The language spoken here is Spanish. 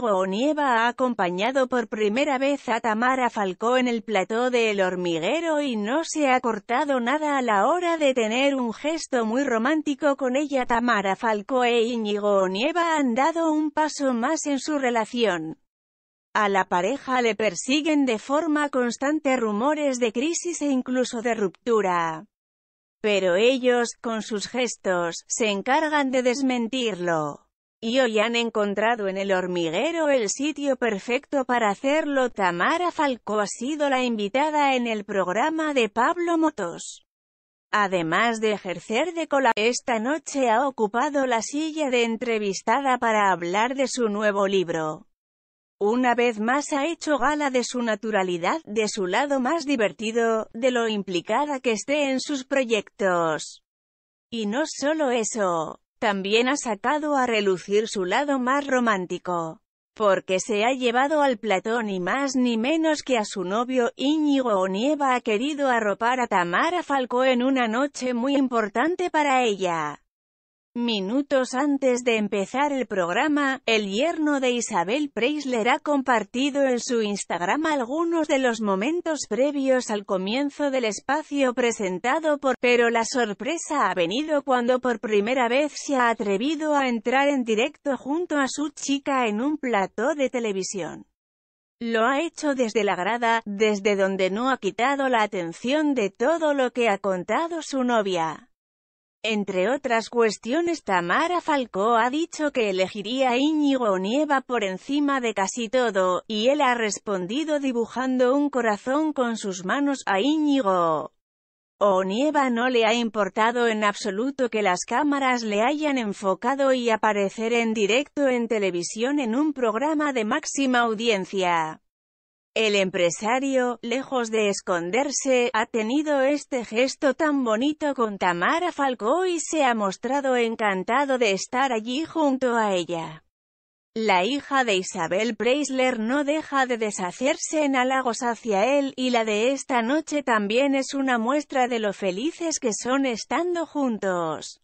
Iñigo Onieva ha acompañado por primera vez a Tamara Falcó en el plató de El Hormiguero y no se ha cortado nada a la hora de tener un gesto muy romántico con ella. Tamara Falcó e Íñigo Onieva han dado un paso más en su relación. A la pareja le persiguen de forma constante rumores de crisis e incluso de ruptura. Pero ellos, con sus gestos, se encargan de desmentirlo y hoy han encontrado en el hormiguero el sitio perfecto para hacerlo. Tamara Falco ha sido la invitada en el programa de Pablo Motos. Además de ejercer de cola, esta noche ha ocupado la silla de entrevistada para hablar de su nuevo libro. Una vez más ha hecho gala de su naturalidad, de su lado más divertido, de lo implicada que esté en sus proyectos. Y no solo eso, también ha sacado a relucir su lado más romántico, porque se ha llevado al platón y más ni menos que a su novio Íñigo Nieva, ha querido arropar a Tamara Falcó en una noche muy importante para ella. Minutos antes de empezar el programa, el yerno de Isabel Preisler ha compartido en su Instagram algunos de los momentos previos al comienzo del espacio presentado por Pero la sorpresa ha venido cuando por primera vez se ha atrevido a entrar en directo junto a su chica en un plató de televisión. Lo ha hecho desde la grada, desde donde no ha quitado la atención de todo lo que ha contado su novia. Entre otras cuestiones Tamara Falcó ha dicho que elegiría Íñigo Nieva por encima de casi todo, y él ha respondido dibujando un corazón con sus manos a Íñigo. Nieva no le ha importado en absoluto que las cámaras le hayan enfocado y aparecer en directo en televisión en un programa de máxima audiencia. El empresario, lejos de esconderse, ha tenido este gesto tan bonito con Tamara Falcó y se ha mostrado encantado de estar allí junto a ella. La hija de Isabel Preisler no deja de deshacerse en halagos hacia él, y la de esta noche también es una muestra de lo felices que son estando juntos.